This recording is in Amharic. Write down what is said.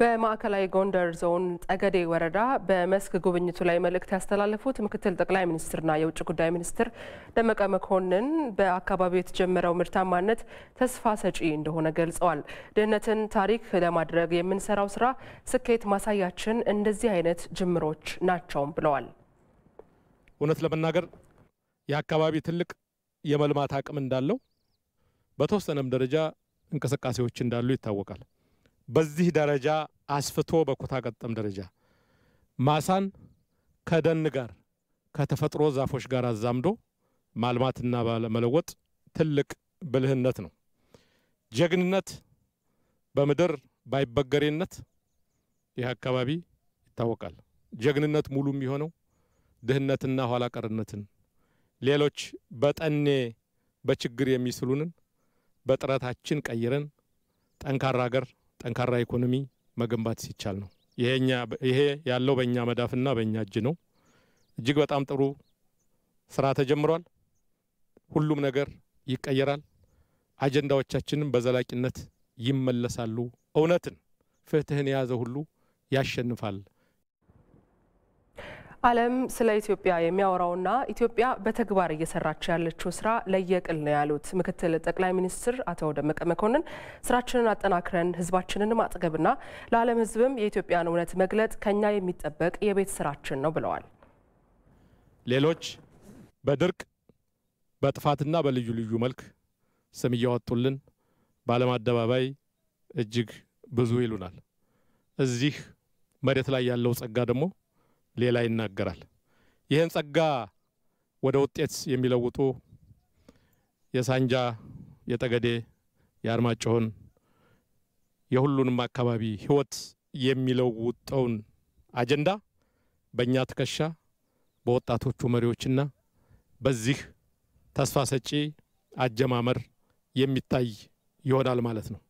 በማዕከላዊ ጎንደር ዞን ጠገዴ ወረዳ በመስክ ጉብኝቱ ላይ መልእክት ያስተላለፉት ምክትል ጠቅላይ ሚኒስትርና የውጭ ጉዳይ ሚኒስትር ደመቀ መኮንን በአካባቢው የተጀመረው ምርታማነት ተስፋ ሰጪ እንደሆነ ገልጸዋል። ድህነትን ታሪክ ለማድረግ የምንሰራው ስራ ስኬት ማሳያችን እንደዚህ አይነት ጅምሮች ናቸውም ብለዋል። እውነት ለመናገር የአካባቢ ትልቅ የመልማት አቅም እንዳለው በተወሰነም ደረጃ እንቅስቃሴዎች እንዳሉ ይታወቃል። በዚህ ደረጃ አስፍቶ በኩታ ገጠም ደረጃ ማሳን ከደን ጋር ከተፈጥሮ ዛፎች ጋር አዛምዶ ማልማትና መለወጥ ትልቅ ብልህነት ነው። ጀግንነት በምድር ባይበገሬነት ይህ አካባቢ ይታወቃል። ጀግንነት ሙሉ የሚሆነው ድህነትና ኋላ ቀርነትን ሌሎች በጠኔ በችግር የሚስሉንን በጥረታችን ቀይረን ጠንካራ ሀገር ጠንካራ ኢኮኖሚ መገንባት ሲቻል ነው። ይሄ ያለው በእኛ መዳፍና በእኛ እጅ ነው። እጅግ በጣም ጥሩ ስራ ተጀምሯል። ሁሉም ነገር ይቀየራል። አጀንዳዎቻችንም በዘላቂነት ይመለሳሉ። እውነትን፣ ፍትህን የያዘ ሁሉ ያሸንፋል። ዓለም ስለ ኢትዮጵያ የሚያወራውና ኢትዮጵያ በተግባር እየሰራች ያለችው ስራ ለየቅል ነው ያሉት ምክትል ጠቅላይ ሚኒስትር አቶ ደመቀ መኮንን ስራችንን አጠናክረን ህዝባችንን ማጥገብና ለዓለም ህዝብም የኢትዮጵያን እውነት መግለጥ ከኛ የሚጠበቅ የቤት ስራችን ነው ብለዋል። ሌሎች በድርቅ በጥፋትና በልዩ ልዩ መልክ ስም እያወጡልን በዓለም አደባባይ እጅግ ብዙ ይሉናል። እዚህ መሬት ላይ ያለው ጸጋ ደግሞ ሌላ ይናገራል። ይህን ጸጋ ወደ ውጤት የሚለውጡ የሳንጃ፣ የጠገዴ፣ የአርማጭሆን የሁሉንም አካባቢ ህይወት የሚለውጠውን አጀንዳ በእኛ ትከሻ በወጣቶቹ መሪዎችና በዚህ ተስፋ ሰጪ አጀማመር የሚታይ ይሆናል ማለት ነው።